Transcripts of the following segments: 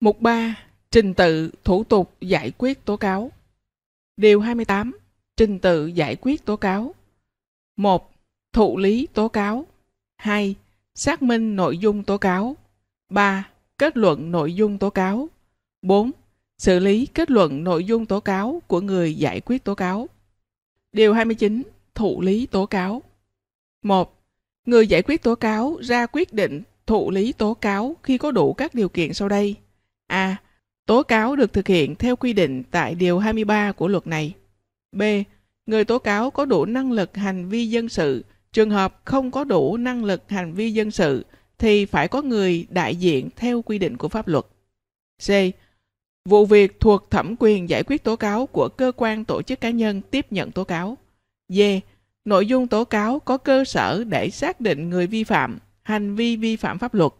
Mục 3. Trình tự, thủ tục giải quyết tố cáo. Điều 28. Trình tự giải quyết tố cáo. 1. Thụ lý tố cáo. 2. Xác minh nội dung tố cáo. 3. Kết luận nội dung tố cáo. 4. Xử lý kết luận nội dung tố cáo của người giải quyết tố cáo. Điều 29. Thụ lý tố cáo. 1. Người giải quyết tố cáo ra quyết định thụ lý tố cáo khi có đủ các điều kiện sau đây. A. Tố cáo được thực hiện theo quy định tại Điều 23 của luật này. B. Người tố cáo có đủ năng lực hành vi dân sự. Trường hợp không có đủ năng lực hành vi dân sự thì phải có người đại diện theo quy định của pháp luật. C. Vụ việc thuộc thẩm quyền giải quyết tố cáo của cơ quan tổ chức cá nhân tiếp nhận tố cáo. D. Nội dung tố cáo có cơ sở để xác định người vi phạm, hành vi vi phạm pháp luật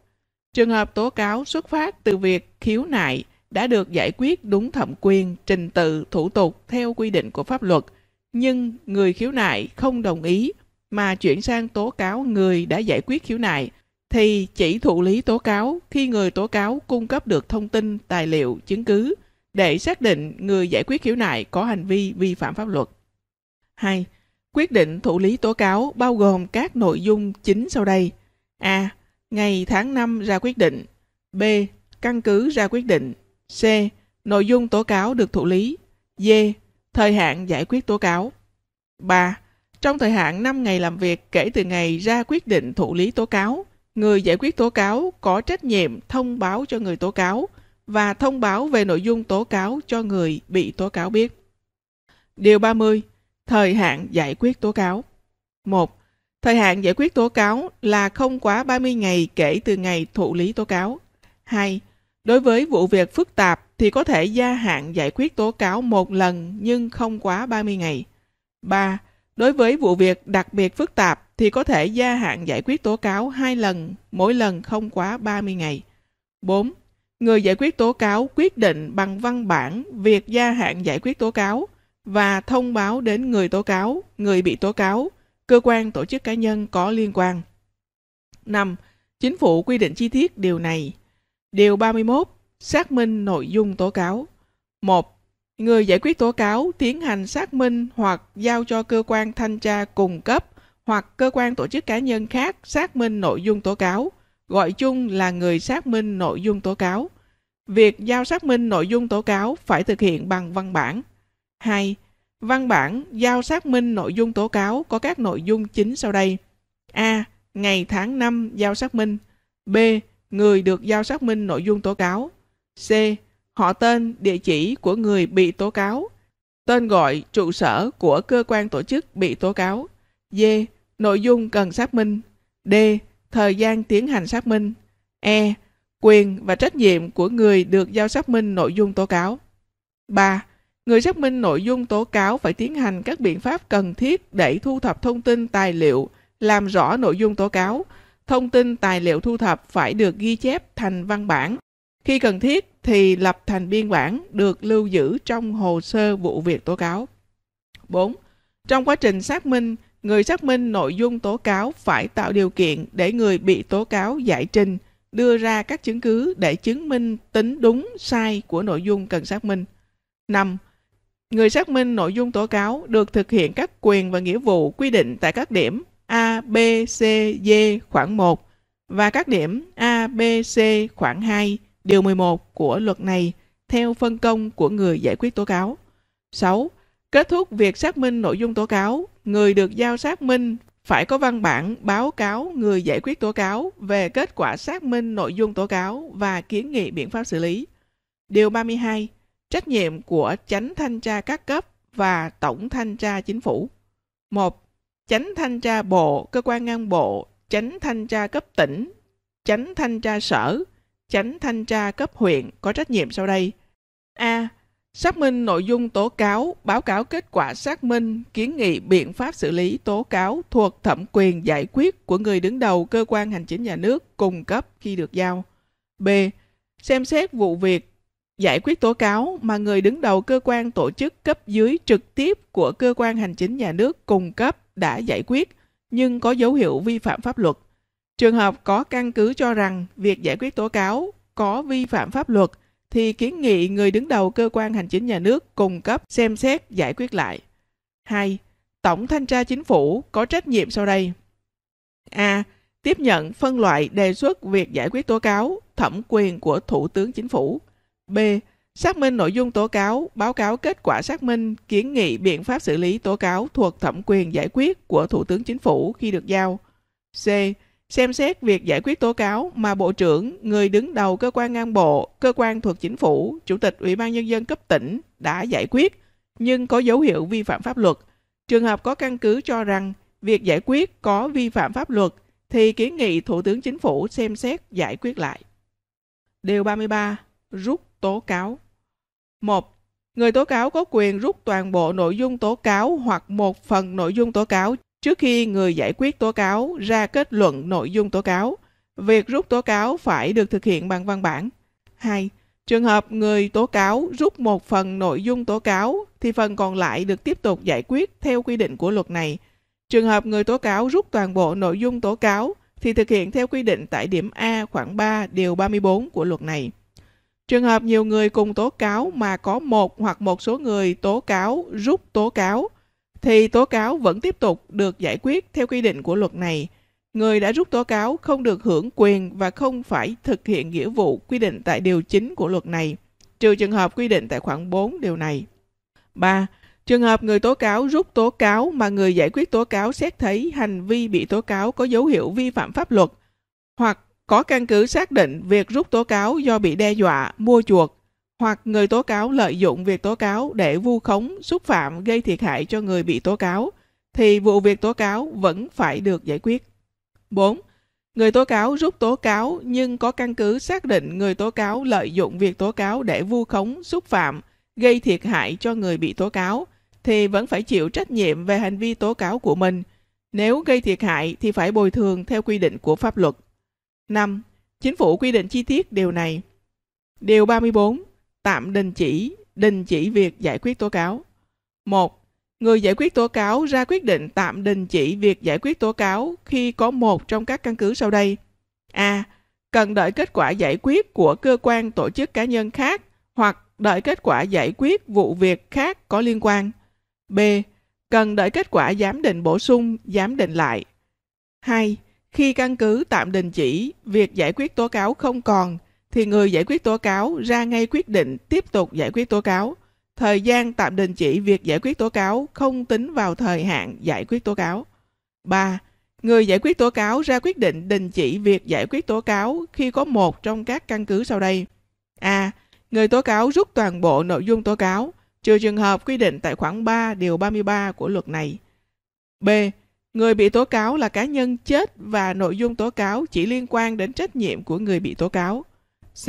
Trường hợp tố cáo xuất phát từ việc khiếu nại đã được giải quyết đúng thẩm quyền, trình tự, thủ tục theo quy định của pháp luật, nhưng người khiếu nại không đồng ý mà chuyển sang tố cáo người đã giải quyết khiếu nại thì chỉ thụ lý tố cáo khi người tố cáo cung cấp được thông tin, tài liệu, chứng cứ để xác định người giải quyết khiếu nại có hành vi vi phạm pháp luật. 2. Quyết định thụ lý tố cáo bao gồm các nội dung chính sau đây. A ngày tháng năm ra quyết định, B. Căn cứ ra quyết định, C. Nội dung tố cáo được thụ lý, D. Thời hạn giải quyết tố cáo. 3. Trong thời hạn 5 ngày làm việc kể từ ngày ra quyết định thụ lý tố cáo, người giải quyết tố cáo có trách nhiệm thông báo cho người tố cáo và thông báo về nội dung tố cáo cho người bị tố cáo biết. Điều 30. Thời hạn giải quyết tố cáo. 1. Thời hạn giải quyết tố cáo là không quá 30 ngày kể từ ngày thụ lý tố cáo. 2. Đối với vụ việc phức tạp thì có thể gia hạn giải quyết tố cáo một lần nhưng không quá 30 ngày. 3. Đối với vụ việc đặc biệt phức tạp thì có thể gia hạn giải quyết tố cáo hai lần, mỗi lần không quá 30 ngày. 4. Người giải quyết tố cáo quyết định bằng văn bản việc gia hạn giải quyết tố cáo và thông báo đến người tố cáo, người bị tố cáo cơ quan tổ chức cá nhân có liên quan. 5. Chính phủ quy định chi tiết điều này. Điều 31. Xác minh nội dung tố cáo. 1. Người giải quyết tố cáo tiến hành xác minh hoặc giao cho cơ quan thanh tra cung cấp hoặc cơ quan tổ chức cá nhân khác xác minh nội dung tố cáo, gọi chung là người xác minh nội dung tố cáo. Việc giao xác minh nội dung tố cáo phải thực hiện bằng văn bản. 2. Văn bản giao xác minh nội dung tố cáo có các nội dung chính sau đây. A. Ngày tháng năm giao xác minh. B. Người được giao xác minh nội dung tố cáo. C. Họ tên, địa chỉ của người bị tố cáo. Tên gọi, trụ sở của cơ quan tổ chức bị tố cáo. D. Nội dung cần xác minh. D. Thời gian tiến hành xác minh. E. Quyền và trách nhiệm của người được giao xác minh nội dung tố cáo. 3 người xác minh nội dung tố cáo phải tiến hành các biện pháp cần thiết để thu thập thông tin tài liệu làm rõ nội dung tố cáo thông tin tài liệu thu thập phải được ghi chép thành văn bản khi cần thiết thì lập thành biên bản được lưu giữ trong hồ sơ vụ việc tố cáo 4. Trong quá trình xác minh, người xác minh nội dung tố cáo phải tạo điều kiện để người bị tố cáo giải trình, đưa ra các chứng cứ để chứng minh tính đúng sai của nội dung cần xác minh. 5. Người xác minh nội dung tố cáo được thực hiện các quyền và nghĩa vụ quy định tại các điểm A, B, C, D khoảng 1 và các điểm A, B, C khoảng 2 điều 11 của luật này theo phân công của người giải quyết tố cáo. 6. Kết thúc việc xác minh nội dung tố cáo, người được giao xác minh phải có văn bản báo cáo người giải quyết tố cáo về kết quả xác minh nội dung tố cáo và kiến nghị biện pháp xử lý. Điều 32. Trách nhiệm của chánh thanh tra các cấp và tổng thanh tra chính phủ. 1. Chánh thanh tra bộ, cơ quan ngang bộ, chánh thanh tra cấp tỉnh, chánh thanh tra sở, chánh thanh tra cấp huyện có trách nhiệm sau đây. A. Xác minh nội dung tố cáo, báo cáo kết quả xác minh, kiến nghị biện pháp xử lý tố cáo thuộc thẩm quyền giải quyết của người đứng đầu cơ quan hành chính nhà nước cung cấp khi được giao. B. Xem xét vụ việc giải quyết tố cáo mà người đứng đầu cơ quan tổ chức cấp dưới trực tiếp của cơ quan hành chính nhà nước cung cấp đã giải quyết nhưng có dấu hiệu vi phạm pháp luật. Trường hợp có căn cứ cho rằng việc giải quyết tố cáo có vi phạm pháp luật thì kiến nghị người đứng đầu cơ quan hành chính nhà nước cung cấp xem xét giải quyết lại. 2. Tổng thanh tra chính phủ có trách nhiệm sau đây. A. Tiếp nhận, phân loại, đề xuất việc giải quyết tố cáo, thẩm quyền của Thủ tướng Chính phủ. B. Xác minh nội dung tố cáo, báo cáo kết quả xác minh, kiến nghị biện pháp xử lý tố cáo thuộc thẩm quyền giải quyết của Thủ tướng Chính phủ khi được giao. C. Xem xét việc giải quyết tố cáo mà Bộ trưởng, người đứng đầu cơ quan ngang bộ, cơ quan thuộc chính phủ, Chủ tịch Ủy ban Nhân dân cấp tỉnh đã giải quyết nhưng có dấu hiệu vi phạm pháp luật. Trường hợp có căn cứ cho rằng việc giải quyết có vi phạm pháp luật thì kiến nghị Thủ tướng Chính phủ xem xét giải quyết lại. Điều 33. Rút tố cáo. 1. Người tố cáo có quyền rút toàn bộ nội dung tố cáo hoặc một phần nội dung tố cáo trước khi người giải quyết tố cáo ra kết luận nội dung tố cáo. Việc rút tố cáo phải được thực hiện bằng văn bản. 2. Trường hợp người tố cáo rút một phần nội dung tố cáo thì phần còn lại được tiếp tục giải quyết theo quy định của luật này. Trường hợp người tố cáo rút toàn bộ nội dung tố cáo thì thực hiện theo quy định tại điểm A khoảng 3 điều 34 của luật này. Trường hợp nhiều người cùng tố cáo mà có một hoặc một số người tố cáo rút tố cáo, thì tố cáo vẫn tiếp tục được giải quyết theo quy định của luật này. Người đã rút tố cáo không được hưởng quyền và không phải thực hiện nghĩa vụ quy định tại điều chính của luật này, trừ trường hợp quy định tại khoản 4 điều này. 3. Trường hợp người tố cáo rút tố cáo mà người giải quyết tố cáo xét thấy hành vi bị tố cáo có dấu hiệu vi phạm pháp luật hoặc có căn cứ xác định việc rút tố cáo do bị đe dọa, mua chuộc hoặc người tố cáo lợi dụng việc tố cáo để vu khống, xúc phạm gây thiệt hại cho người bị tố cáo, thì vụ việc tố cáo vẫn phải được giải quyết. 4. Người tố cáo rút tố cáo nhưng có căn cứ xác định người tố cáo lợi dụng việc tố cáo để vu khống, xúc phạm, gây thiệt hại cho người bị tố cáo, thì vẫn phải chịu trách nhiệm về hành vi tố cáo của mình. Nếu gây thiệt hại thì phải bồi thường theo quy định của pháp luật. 5. Chính phủ quy định chi tiết điều này. Điều 34. Tạm đình chỉ, đình chỉ việc giải quyết tố cáo. 1. Người giải quyết tố cáo ra quyết định tạm đình chỉ việc giải quyết tố cáo khi có một trong các căn cứ sau đây. A. Cần đợi kết quả giải quyết của cơ quan tổ chức cá nhân khác hoặc đợi kết quả giải quyết vụ việc khác có liên quan. B. Cần đợi kết quả giám định bổ sung, giám định lại. 2. Khi căn cứ tạm đình chỉ, việc giải quyết tố cáo không còn, thì người giải quyết tố cáo ra ngay quyết định tiếp tục giải quyết tố cáo. Thời gian tạm đình chỉ việc giải quyết tố cáo không tính vào thời hạn giải quyết tố cáo. 3. Người giải quyết tố cáo ra quyết định đình chỉ việc giải quyết tố cáo khi có một trong các căn cứ sau đây. A. Người tố cáo rút toàn bộ nội dung tố cáo, trừ trường hợp quy định tại khoản 3 điều 33 của luật này. B. Người bị tố cáo là cá nhân chết và nội dung tố cáo chỉ liên quan đến trách nhiệm của người bị tố cáo. C.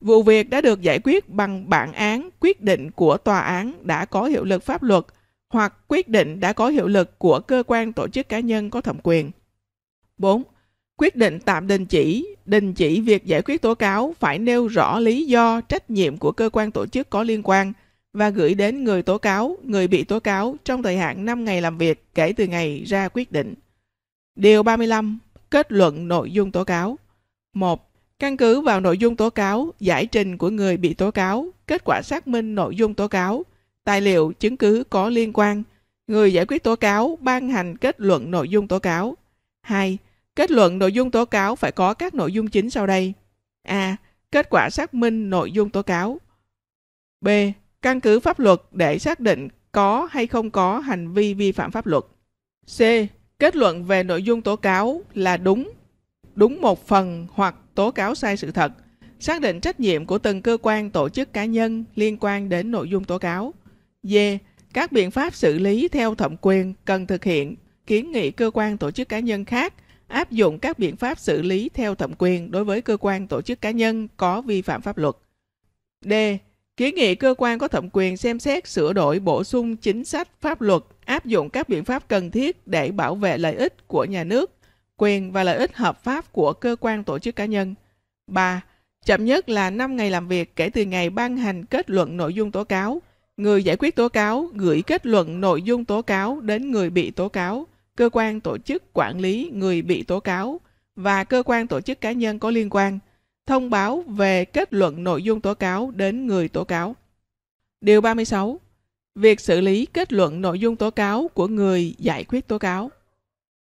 Vụ việc đã được giải quyết bằng bản án, quyết định của tòa án đã có hiệu lực pháp luật hoặc quyết định đã có hiệu lực của cơ quan tổ chức cá nhân có thẩm quyền. 4. Quyết định tạm đình chỉ, đình chỉ việc giải quyết tố cáo phải nêu rõ lý do, trách nhiệm của cơ quan tổ chức có liên quan – và gửi đến người tố cáo, người bị tố cáo trong thời hạn 5 ngày làm việc kể từ ngày ra quyết định. Điều 35. Kết luận nội dung tố cáo 1. Căn cứ vào nội dung tố cáo, giải trình của người bị tố cáo, kết quả xác minh nội dung tố cáo, tài liệu, chứng cứ có liên quan, người giải quyết tố cáo ban hành kết luận nội dung tố cáo. 2. Kết luận nội dung tố cáo phải có các nội dung chính sau đây. A. Kết quả xác minh nội dung tố cáo. B. Căn cứ pháp luật để xác định có hay không có hành vi vi phạm pháp luật. C. Kết luận về nội dung tố cáo là đúng, đúng một phần hoặc tố cáo sai sự thật. Xác định trách nhiệm của từng cơ quan tổ chức cá nhân liên quan đến nội dung tố cáo. D. Các biện pháp xử lý theo thẩm quyền cần thực hiện kiến nghị cơ quan tổ chức cá nhân khác áp dụng các biện pháp xử lý theo thẩm quyền đối với cơ quan tổ chức cá nhân có vi phạm pháp luật. D kiến nghị cơ quan có thẩm quyền xem xét sửa đổi bổ sung chính sách pháp luật áp dụng các biện pháp cần thiết để bảo vệ lợi ích của nhà nước, quyền và lợi ích hợp pháp của cơ quan tổ chức cá nhân. 3. Chậm nhất là 5 ngày làm việc kể từ ngày ban hành kết luận nội dung tố cáo. Người giải quyết tố cáo gửi kết luận nội dung tố cáo đến người bị tố cáo, cơ quan tổ chức quản lý người bị tố cáo và cơ quan tổ chức cá nhân có liên quan – thông báo về kết luận nội dung tố cáo đến người tố cáo. Điều 36. Việc xử lý kết luận nội dung tố cáo của người giải quyết tố cáo.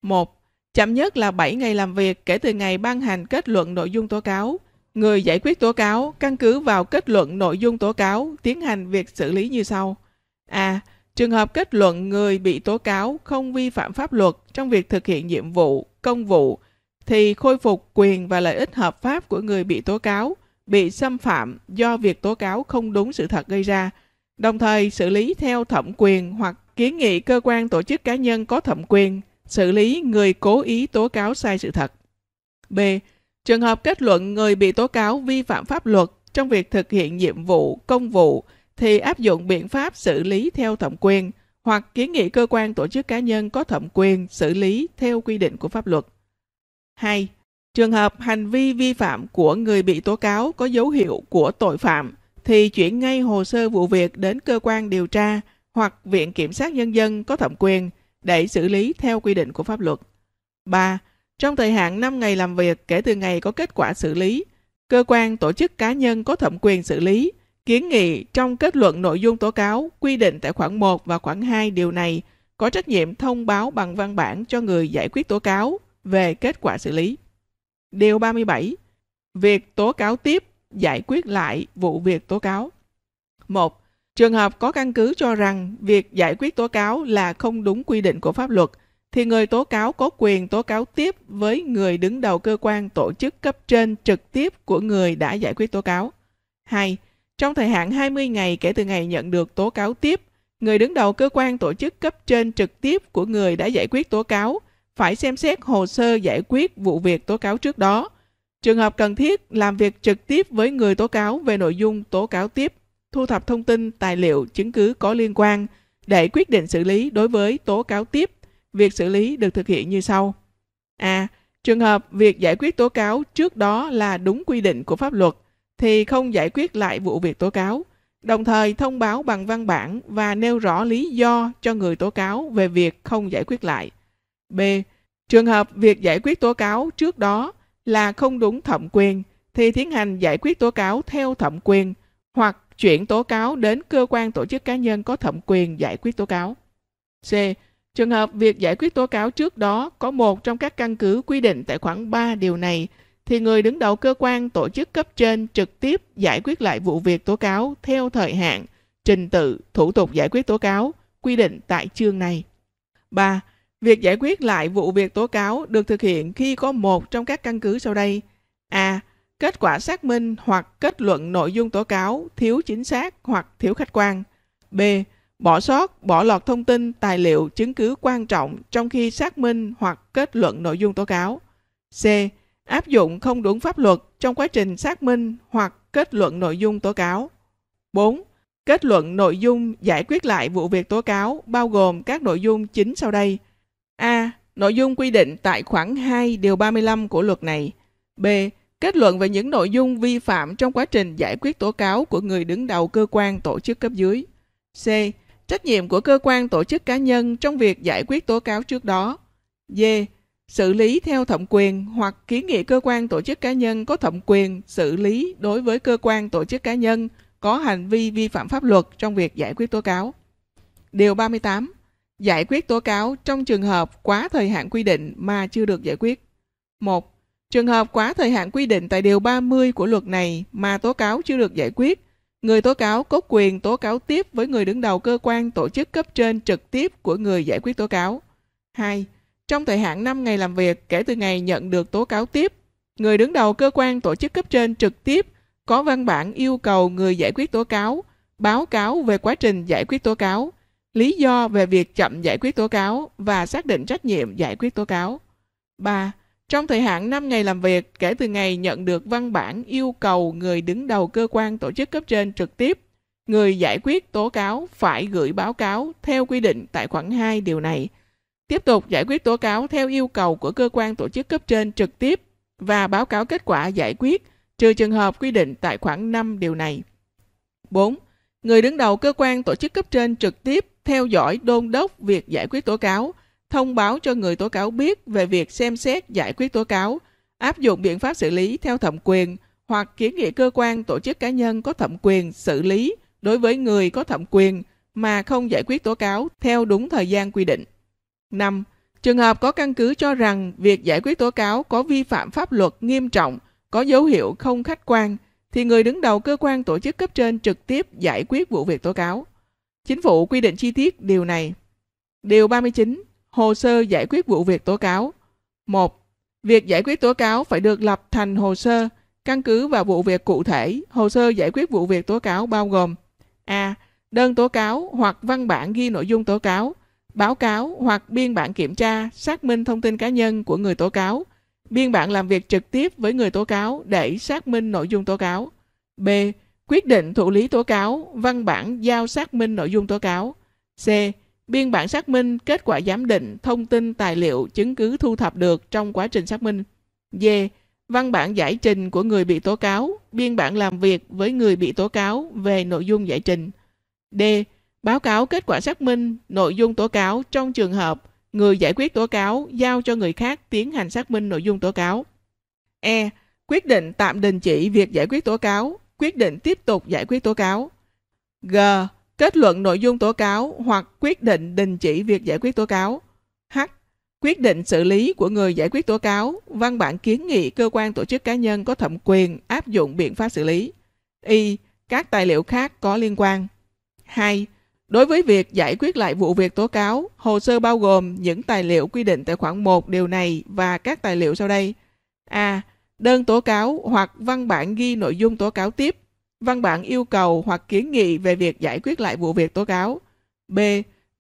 1. Chậm nhất là 7 ngày làm việc kể từ ngày ban hành kết luận nội dung tố cáo. Người giải quyết tố cáo căn cứ vào kết luận nội dung tố cáo tiến hành việc xử lý như sau. A. Trường hợp kết luận người bị tố cáo không vi phạm pháp luật trong việc thực hiện nhiệm vụ, công vụ thì khôi phục quyền và lợi ích hợp pháp của người bị tố cáo bị xâm phạm do việc tố cáo không đúng sự thật gây ra, đồng thời xử lý theo thẩm quyền hoặc kiến nghị cơ quan tổ chức cá nhân có thẩm quyền xử lý người cố ý tố cáo sai sự thật. B. Trường hợp kết luận người bị tố cáo vi phạm pháp luật trong việc thực hiện nhiệm vụ, công vụ thì áp dụng biện pháp xử lý theo thẩm quyền hoặc kiến nghị cơ quan tổ chức cá nhân có thẩm quyền xử lý theo quy định của pháp luật. 2. Trường hợp hành vi vi phạm của người bị tố cáo có dấu hiệu của tội phạm thì chuyển ngay hồ sơ vụ việc đến cơ quan điều tra hoặc Viện Kiểm sát Nhân dân có thẩm quyền để xử lý theo quy định của pháp luật. 3. Trong thời hạn 5 ngày làm việc kể từ ngày có kết quả xử lý, cơ quan tổ chức cá nhân có thẩm quyền xử lý kiến nghị trong kết luận nội dung tố cáo quy định tại khoản 1 và khoản 2 điều này có trách nhiệm thông báo bằng văn bản cho người giải quyết tố cáo về kết quả xử lý. Điều 37. Việc tố cáo tiếp giải quyết lại vụ việc tố cáo. 1. Trường hợp có căn cứ cho rằng việc giải quyết tố cáo là không đúng quy định của pháp luật thì người tố cáo có quyền tố cáo tiếp với người đứng đầu cơ quan tổ chức cấp trên trực tiếp của người đã giải quyết tố cáo. 2. Trong thời hạn 20 ngày kể từ ngày nhận được tố cáo tiếp, người đứng đầu cơ quan tổ chức cấp trên trực tiếp của người đã giải quyết tố cáo phải xem xét hồ sơ giải quyết vụ việc tố cáo trước đó. Trường hợp cần thiết, làm việc trực tiếp với người tố cáo về nội dung tố cáo tiếp, thu thập thông tin, tài liệu, chứng cứ có liên quan để quyết định xử lý đối với tố cáo tiếp. Việc xử lý được thực hiện như sau. A. À, trường hợp việc giải quyết tố cáo trước đó là đúng quy định của pháp luật thì không giải quyết lại vụ việc tố cáo, đồng thời thông báo bằng văn bản và nêu rõ lý do cho người tố cáo về việc không giải quyết lại. B. Trường hợp việc giải quyết tố cáo trước đó là không đúng thẩm quyền thì tiến hành giải quyết tố cáo theo thẩm quyền hoặc chuyển tố cáo đến cơ quan tổ chức cá nhân có thẩm quyền giải quyết tố cáo. C. Trường hợp việc giải quyết tố cáo trước đó có một trong các căn cứ quy định tại khoản 3 điều này thì người đứng đầu cơ quan tổ chức cấp trên trực tiếp giải quyết lại vụ việc tố cáo theo thời hạn, trình tự, thủ tục giải quyết tố cáo quy định tại chương này. 3. Việc giải quyết lại vụ việc tố cáo được thực hiện khi có một trong các căn cứ sau đây. A. Kết quả xác minh hoặc kết luận nội dung tố cáo thiếu chính xác hoặc thiếu khách quan. B. Bỏ sót, bỏ lọt thông tin, tài liệu, chứng cứ quan trọng trong khi xác minh hoặc kết luận nội dung tố cáo. C. Áp dụng không đúng pháp luật trong quá trình xác minh hoặc kết luận nội dung tố cáo. 4. Kết luận nội dung giải quyết lại vụ việc tố cáo bao gồm các nội dung chính sau đây – A. Nội dung quy định tại khoản 2 điều 35 của luật này. B. Kết luận về những nội dung vi phạm trong quá trình giải quyết tố cáo của người đứng đầu cơ quan tổ chức cấp dưới. C. Trách nhiệm của cơ quan tổ chức cá nhân trong việc giải quyết tố cáo trước đó. D. Xử lý theo thẩm quyền hoặc kiến nghị cơ quan tổ chức cá nhân có thẩm quyền xử lý đối với cơ quan tổ chức cá nhân có hành vi vi phạm pháp luật trong việc giải quyết tố cáo. Điều 38 Giải quyết tố cáo trong trường hợp quá thời hạn quy định mà chưa được giải quyết. 1. Trường hợp quá thời hạn quy định tại Điều 30 của luật này mà tố cáo chưa được giải quyết, người tố cáo có quyền tố cáo tiếp với người đứng đầu cơ quan tổ chức cấp trên trực tiếp của người giải quyết tố cáo. 2. Trong thời hạn 5 ngày làm việc kể từ ngày nhận được tố cáo tiếp, người đứng đầu cơ quan tổ chức cấp trên trực tiếp có văn bản yêu cầu người giải quyết tố cáo báo cáo về quá trình giải quyết tố cáo lý do về việc chậm giải quyết tố cáo và xác định trách nhiệm giải quyết tố cáo. 3. Trong thời hạn 5 ngày làm việc kể từ ngày nhận được văn bản yêu cầu người đứng đầu cơ quan tổ chức cấp trên trực tiếp, người giải quyết tố cáo phải gửi báo cáo theo quy định tại khoản 2 điều này. Tiếp tục giải quyết tố cáo theo yêu cầu của cơ quan tổ chức cấp trên trực tiếp và báo cáo kết quả giải quyết trừ trường hợp quy định tại khoản 5 điều này. 4. Người đứng đầu cơ quan tổ chức cấp trên trực tiếp theo dõi đôn đốc việc giải quyết tố cáo, thông báo cho người tố cáo biết về việc xem xét giải quyết tố cáo, áp dụng biện pháp xử lý theo thẩm quyền hoặc kiến nghị cơ quan tổ chức cá nhân có thẩm quyền xử lý đối với người có thẩm quyền mà không giải quyết tố cáo theo đúng thời gian quy định. 5. Trường hợp có căn cứ cho rằng việc giải quyết tố cáo có vi phạm pháp luật nghiêm trọng, có dấu hiệu không khách quan, thì người đứng đầu cơ quan tổ chức cấp trên trực tiếp giải quyết vụ việc tố cáo. Chính phủ quy định chi tiết điều này. Điều 39. Hồ sơ giải quyết vụ việc tố cáo. 1. Việc giải quyết tố cáo phải được lập thành hồ sơ căn cứ vào vụ việc cụ thể. Hồ sơ giải quyết vụ việc tố cáo bao gồm A. Đơn tố cáo hoặc văn bản ghi nội dung tố cáo, báo cáo hoặc biên bản kiểm tra, xác minh thông tin cá nhân của người tố cáo, biên bản làm việc trực tiếp với người tố cáo để xác minh nội dung tố cáo. B quyết định thụ lý tố cáo, văn bản giao xác minh nội dung tố cáo. C. Biên bản xác minh, kết quả giám định, thông tin, tài liệu, chứng cứ thu thập được trong quá trình xác minh. D. Văn bản giải trình của người bị tố cáo, biên bản làm việc với người bị tố cáo về nội dung giải trình. D. Báo cáo kết quả xác minh, nội dung tố cáo trong trường hợp người giải quyết tố cáo giao cho người khác tiến hành xác minh nội dung tố cáo. E. Quyết định tạm đình chỉ việc giải quyết tố cáo, quyết định tiếp tục giải quyết tố cáo. G. Kết luận nội dung tố cáo hoặc quyết định đình chỉ việc giải quyết tố cáo. H. Quyết định xử lý của người giải quyết tố cáo, văn bản kiến nghị cơ quan tổ chức cá nhân có thẩm quyền áp dụng biện pháp xử lý. Y. Các tài liệu khác có liên quan. 2. Đối với việc giải quyết lại vụ việc tố cáo, hồ sơ bao gồm những tài liệu quy định tại khoản 1 điều này và các tài liệu sau đây. A đơn tố cáo hoặc văn bản ghi nội dung tố cáo tiếp, văn bản yêu cầu hoặc kiến nghị về việc giải quyết lại vụ việc tố cáo. B.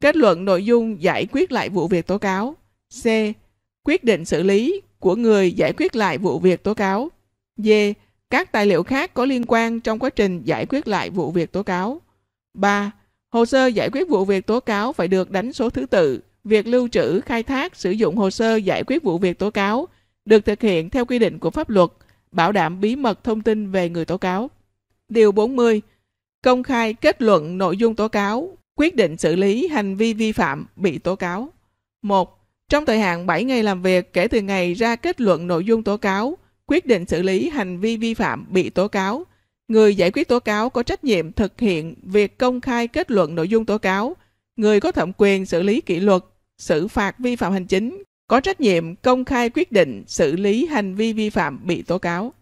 Kết luận nội dung giải quyết lại vụ việc tố cáo. C. Quyết định xử lý của người giải quyết lại vụ việc tố cáo. D. Các tài liệu khác có liên quan trong quá trình giải quyết lại vụ việc tố cáo. 3. Hồ sơ giải quyết vụ việc tố cáo phải được đánh số thứ tự. Việc lưu trữ, khai thác, sử dụng hồ sơ giải quyết vụ việc tố cáo được thực hiện theo quy định của pháp luật, bảo đảm bí mật thông tin về người tố cáo. Điều 40. Công khai kết luận nội dung tố cáo, quyết định xử lý hành vi vi phạm bị tố cáo. 1. Trong thời hạn 7 ngày làm việc kể từ ngày ra kết luận nội dung tố cáo, quyết định xử lý hành vi vi phạm bị tố cáo, người giải quyết tố cáo có trách nhiệm thực hiện việc công khai kết luận nội dung tố cáo, người có thẩm quyền xử lý kỷ luật, xử phạt vi phạm hành chính có trách nhiệm công khai quyết định xử lý hành vi vi phạm bị tố cáo.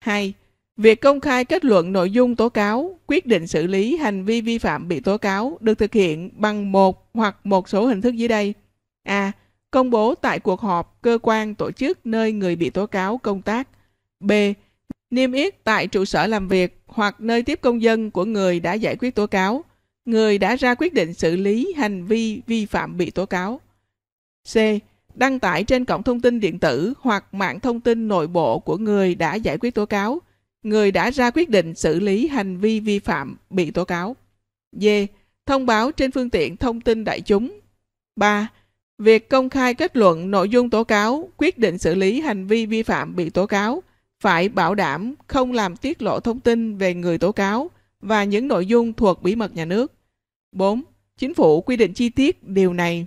2. Việc công khai kết luận nội dung tố cáo, quyết định xử lý hành vi vi phạm bị tố cáo được thực hiện bằng một hoặc một số hình thức dưới đây. A. Công bố tại cuộc họp, cơ quan, tổ chức nơi người bị tố cáo công tác. B. Niêm yết tại trụ sở làm việc hoặc nơi tiếp công dân của người đã giải quyết tố cáo, người đã ra quyết định xử lý hành vi vi phạm bị tố cáo. C đăng tải trên cổng thông tin điện tử hoặc mạng thông tin nội bộ của người đã giải quyết tố cáo, người đã ra quyết định xử lý hành vi vi phạm bị tố cáo. D. Thông báo trên phương tiện thông tin đại chúng. 3. Việc công khai kết luận nội dung tố cáo, quyết định xử lý hành vi vi phạm bị tố cáo phải bảo đảm không làm tiết lộ thông tin về người tố cáo và những nội dung thuộc bí mật nhà nước. 4. Chính phủ quy định chi tiết điều này